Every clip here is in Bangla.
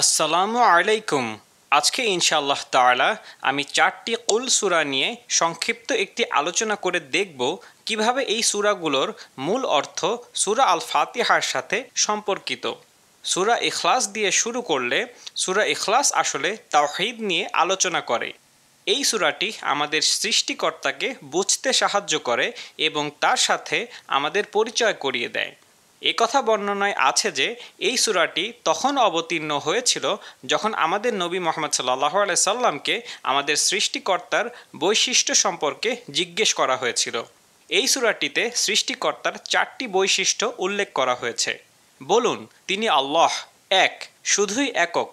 আসসালামু আলাইকুম আজকে ইনশাআল্লাহ তাআলা আমি চারটি কুল সুরা নিয়ে সংক্ষিপ্ত একটি আলোচনা করে দেখব কিভাবে এই সুরাগুলোর মূল অর্থ সুরা আল ফাতিহার সাথে সম্পর্কিত সুরা ইখলাস দিয়ে শুরু করলে সুরা ইখলাস আসলে তাওহিদ নিয়ে আলোচনা করে এই সুরাটি আমাদের সৃষ্টিকর্তাকে বুঝতে সাহায্য করে এবং তার সাথে আমাদের পরিচয় করিয়ে দেয় কথা বর্ণনায় আছে যে এই সুরাটি তখন অবতীর্ণ হয়েছিল যখন আমাদের নবী মোহাম্মদ সাল্লাহ আলাইসাল্লামকে আমাদের সৃষ্টিকর্তার বৈশিষ্ট্য সম্পর্কে জিজ্ঞেস করা হয়েছিল এই সুরাটিতে সৃষ্টিকর্তার চারটি বৈশিষ্ট্য উল্লেখ করা হয়েছে বলুন তিনি আল্লাহ এক শুধুই একক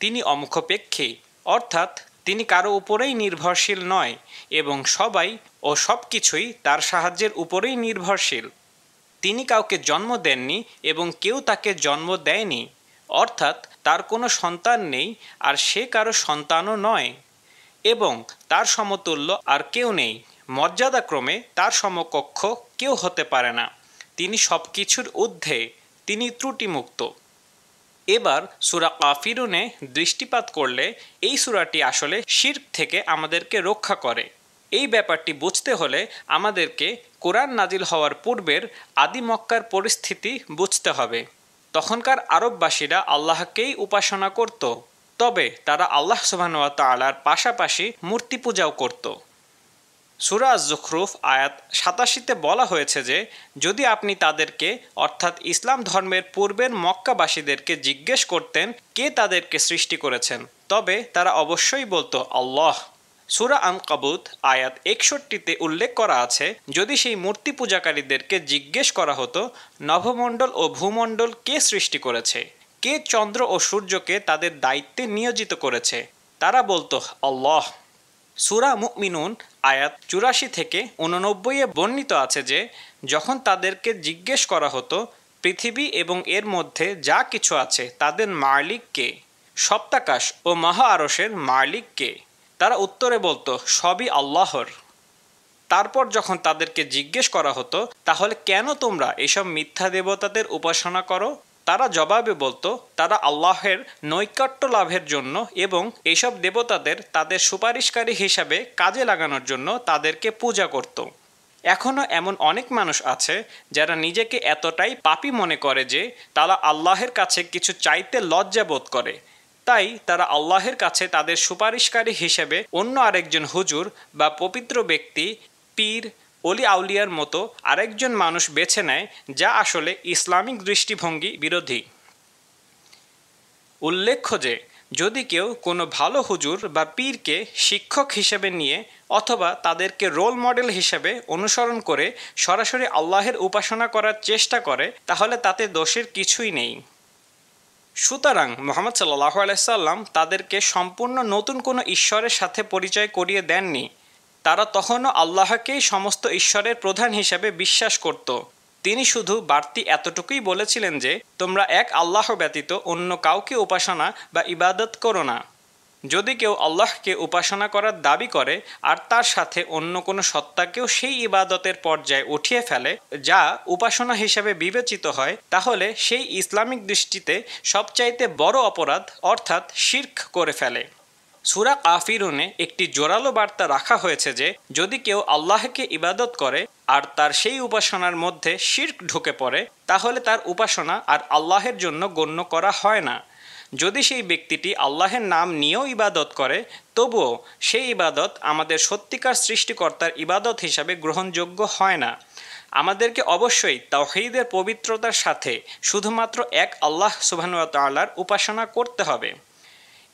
তিনি অমুখপেক্ষী অর্থাৎ তিনি কারো উপরেই নির্ভরশীল নয় এবং সবাই ও সব কিছুই তার সাহায্যের উপরেই নির্ভরশীল তিনি কাউকে জন্ম দেননি এবং কেউ তাকে জন্ম দেয়নি অর্থাৎ তার কোনো সন্তান নেই আর সে কারো সন্তানও নয় এবং তার সমতুল্য আর কেউ নেই মর্যাদাক্রমে তার সমকক্ষ কেউ হতে পারে না তিনি সব কিছুর ঊর্ধ্বে তিনি ত্রুটিমুক্ত এবার সুরা কাফিরুনে দৃষ্টিপাত করলে এই সুরাটি আসলে শির্ক থেকে আমাদেরকে রক্ষা করে এই ব্যাপারটি বুঝতে হলে আমাদেরকে কোরআন নাজিল হওয়ার পূর্বের আদি মক্কার পরিস্থিতি বুঝতে হবে তখনকার আরববাসীরা আল্লাহকেই উপাসনা করত তবে তারা আল্লাহ সুবাহানুয়া তালার পাশাপাশি মূর্তি পূজাও করত সুরা জুখরুফ আয়াত সাতাশিতে বলা হয়েছে যে যদি আপনি তাদেরকে অর্থাৎ ইসলাম ধর্মের পূর্বের মক্কাবাসীদেরকে জিজ্ঞেস করতেন কে তাদেরকে সৃষ্টি করেছেন তবে তারা অবশ্যই বলতো আল্লাহ সুরা কাবুত আয়াত একষট্টিতে উল্লেখ করা আছে যদি সেই মূর্তি পূজাকারীদেরকে জিজ্ঞেস করা হতো নভমণ্ডল ও ভূমণ্ডল কে সৃষ্টি করেছে কে চন্দ্র ও সূর্যকে তাদের দায়িত্বে নিয়োজিত করেছে তারা বলতো আল্লাহ সুরা মুমিনুন আয়াত চুরাশি থেকে উননব্বইয়ে বর্ণিত আছে যে যখন তাদেরকে জিজ্ঞেস করা হতো পৃথিবী এবং এর মধ্যে যা কিছু আছে তাদের মালিক কে সপ্তাকাশ ও মহা আরসের মালিক কে তারা উত্তরে বলতো সবই আল্লাহর তারপর যখন তাদেরকে জিজ্ঞেস করা হতো তাহলে কেন তোমরা এসব মিথ্যা দেবতাদের উপাসনা করো তারা জবাবে বলতো তারা আল্লাহের নৈকট্য লাভের জন্য এবং এসব দেবতাদের তাদের সুপারিশকারী হিসাবে কাজে লাগানোর জন্য তাদেরকে পূজা করত এখনও এমন অনেক মানুষ আছে যারা নিজেকে এতটাই পাপি মনে করে যে তারা আল্লাহের কাছে কিছু চাইতে লজ্জা বোধ করে তাই তারা আল্লাহের কাছে তাদের সুপারিশকারী হিসেবে অন্য আরেকজন হুজুর বা পবিত্র ব্যক্তি পীর অলি আউলিয়ার মতো আরেকজন মানুষ বেছে নেয় যা আসলে ইসলামিক দৃষ্টিভঙ্গি বিরোধী উল্লেখ্য যে যদি কেউ কোনো ভালো হুজুর বা পীরকে শিক্ষক হিসেবে নিয়ে অথবা তাদেরকে রোল মডেল হিসেবে অনুসরণ করে সরাসরি আল্লাহের উপাসনা করার চেষ্টা করে তাহলে তাতে দোষের কিছুই নেই সুতরাং মোহাম্মদ সাল্লাহ আলাইসাল্লাম তাদেরকে সম্পূর্ণ নতুন কোনো ঈশ্বরের সাথে পরিচয় করিয়ে দেননি তারা তখনও আল্লাহকেই সমস্ত ঈশ্বরের প্রধান হিসেবে বিশ্বাস করত তিনি শুধু বাড়তি এতটুকুই বলেছিলেন যে তোমরা এক আল্লাহ ব্যতীত অন্য কাউকে উপাসনা বা ইবাদত করো না যদি কেউ আল্লাহকে উপাসনা করার দাবি করে আর তার সাথে অন্য কোনো সত্তাকেও সেই ইবাদতের পর্যায়ে উঠিয়ে ফেলে যা উপাসনা হিসেবে বিবেচিত হয় তাহলে সেই ইসলামিক দৃষ্টিতে সবচাইতে বড় অপরাধ অর্থাৎ শির্ক করে ফেলে সুরা কাফিরুনে একটি জোরালো বার্তা রাখা হয়েছে যে যদি কেউ আল্লাহকে ইবাদত করে আর তার সেই উপাসনার মধ্যে শির্ক ঢুকে পড়ে তাহলে তার উপাসনা আর আল্লাহের জন্য গণ্য করা হয় না যদি সেই ব্যক্তিটি আল্লাহের নাম নিয়েও ইবাদত করে তবুও সেই ইবাদত আমাদের সত্যিকার সৃষ্টিকর্তার ইবাদত হিসাবে গ্রহণযোগ্য হয় না আমাদেরকে অবশ্যই তাওহিদের পবিত্রতার সাথে শুধুমাত্র এক আল্লাহ সুবাহর উপাসনা করতে হবে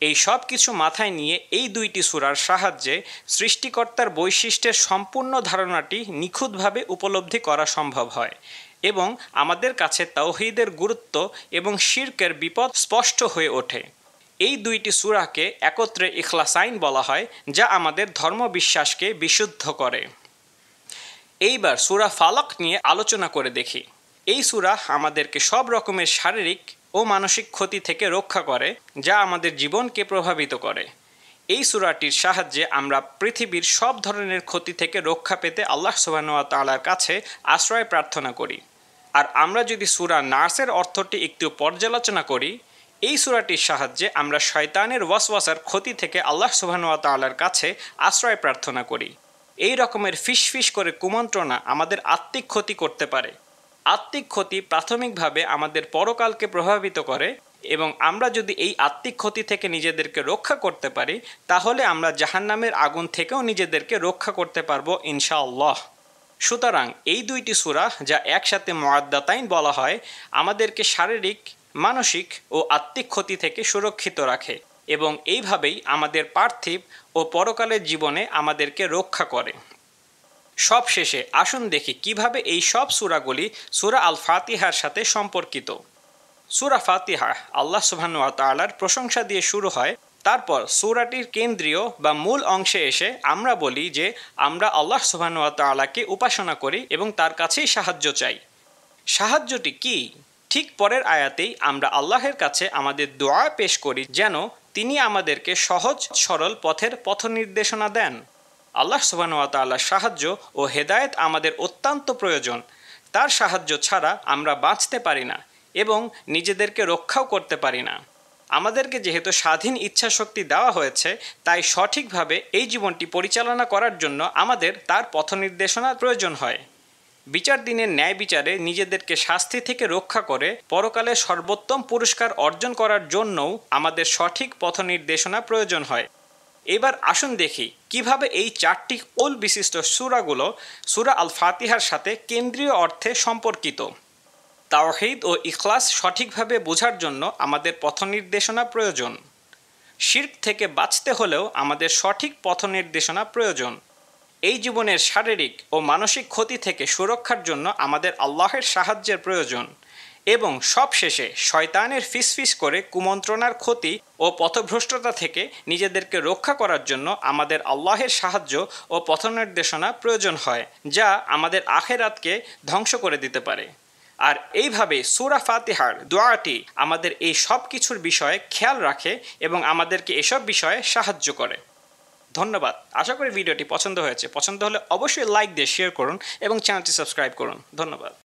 এই সব কিছু মাথায় নিয়ে এই দুইটি সুরার সাহায্যে সৃষ্টিকর্তার বৈশিষ্ট্যের সম্পূর্ণ ধারণাটি নিখুঁতভাবে উপলব্ধি করা সম্ভব হয় এবং আমাদের কাছে তাওহিদের গুরুত্ব এবং শির্কের বিপদ স্পষ্ট হয়ে ওঠে এই দুইটি সুরাকে একত্রে ইখলাসাইন বলা হয় যা আমাদের ধর্মবিশ্বাসকে বিশুদ্ধ করে এইবার সুরা ফালক নিয়ে আলোচনা করে দেখি এই সুরা আমাদেরকে সব রকমের শারীরিক ও মানসিক ক্ষতি থেকে রক্ষা করে যা আমাদের জীবনকে প্রভাবিত করে এই সুরাটির সাহায্যে আমরা পৃথিবীর সব ধরনের ক্ষতি থেকে রক্ষা পেতে আল্লাহ সুবাহ তালার কাছে আশ্রয় প্রার্থনা করি আর আমরা যদি সুরা নার্সের অর্থটি একটু পর্যালোচনা করি এই সুরাটির সাহায্যে আমরা শয়তানের ওয়াসওয়াসার ক্ষতি থেকে আল্লাহ সুবাহানুয়া তাল্লার কাছে আশ্রয় প্রার্থনা করি এই রকমের ফিসফিস করে কুমন্ত্রণা আমাদের আত্মিক ক্ষতি করতে পারে আত্মিক ক্ষতি প্রাথমিকভাবে আমাদের পরকালকে প্রভাবিত করে এবং আমরা যদি এই আত্মিক ক্ষতি থেকে নিজেদেরকে রক্ষা করতে পারি তাহলে আমরা জাহান্নামের আগুন থেকেও নিজেদেরকে রক্ষা করতে পারবো ইনশাআল্লাহ সুতরাং এই দুইটি সুরা যা একসাথে মোয়াদ্দাতাইন বলা হয় আমাদেরকে শারীরিক মানসিক ও আত্মিক ক্ষতি থেকে সুরক্ষিত রাখে এবং এইভাবেই আমাদের পার্থিব ও পরকালের জীবনে আমাদেরকে রক্ষা করে সবশেষে আসুন দেখি কিভাবে এই সব সুরাগুলি সুরা আল ফাতিহার সাথে সম্পর্কিত সুরা ফাতিহা আল্লাহ সুবাহ তালার প্রশংসা দিয়ে শুরু হয় তারপর সুরাটির কেন্দ্রীয় বা মূল অংশে এসে আমরা বলি যে আমরা আল্লাহ সুবাহকে উপাসনা করি এবং তার কাছেই সাহায্য চাই সাহায্যটি কি ঠিক পরের আয়াতেই আমরা আল্লাহের কাছে আমাদের দোয়া পেশ করি যেন তিনি আমাদেরকে সহজ সরল পথের পথ নির্দেশনা দেন আল্লাহ সুবাহতাল্লাহ সাহায্য ও হেদায়েত আমাদের অত্যন্ত প্রয়োজন তার সাহায্য ছাড়া আমরা বাঁচতে পারি না এবং নিজেদেরকে রক্ষাও করতে পারি না আমাদেরকে যেহেতু স্বাধীন ইচ্ছা শক্তি দেওয়া হয়েছে তাই সঠিকভাবে এই জীবনটি পরিচালনা করার জন্য আমাদের তার পথ নির্দেশনার প্রয়োজন হয় বিচার দিনের ন্যায় বিচারে নিজেদেরকে শাস্তি থেকে রক্ষা করে পরকালে সর্বোত্তম পুরস্কার অর্জন করার জন্যও আমাদের সঠিক পথ নির্দেশনা প্রয়োজন হয় এবার আসুন দেখি কিভাবে এই চারটি কোল বিশিষ্ট সুরাগুলো সুরা আল ফাতিহার সাথে কেন্দ্রীয় অর্থে সম্পর্কিত তাওহিদ ও ইখলাস সঠিকভাবে বোঝার জন্য আমাদের পথনির্দেশনা প্রয়োজন শির্ক থেকে বাঁচতে হলেও আমাদের সঠিক পথনির্দেশনা প্রয়োজন এই জীবনের শারীরিক ও মানসিক ক্ষতি থেকে সুরক্ষার জন্য আমাদের আল্লাহের সাহায্যের প্রয়োজন এবং সবশেষে শয়তানের ফিসফিস করে কুমন্ত্রণার ক্ষতি ও পথভ্রষ্টতা থেকে নিজেদেরকে রক্ষা করার জন্য আমাদের আল্লাহের সাহায্য ও পথনির্দেশনা প্রয়োজন হয় যা আমাদের আখেরাতকে ধ্বংস করে দিতে পারে আর এইভাবে সুরা ফাতিহার দোয়াটি আমাদের এই সব কিছুর বিষয়ে খেয়াল রাখে এবং আমাদেরকে এসব বিষয়ে সাহায্য করে ধন্যবাদ আশা করি ভিডিওটি পছন্দ হয়েছে পছন্দ হলে অবশ্যই লাইক দিয়ে শেয়ার করুন এবং চ্যানেলটি সাবস্ক্রাইব করুন ধন্যবাদ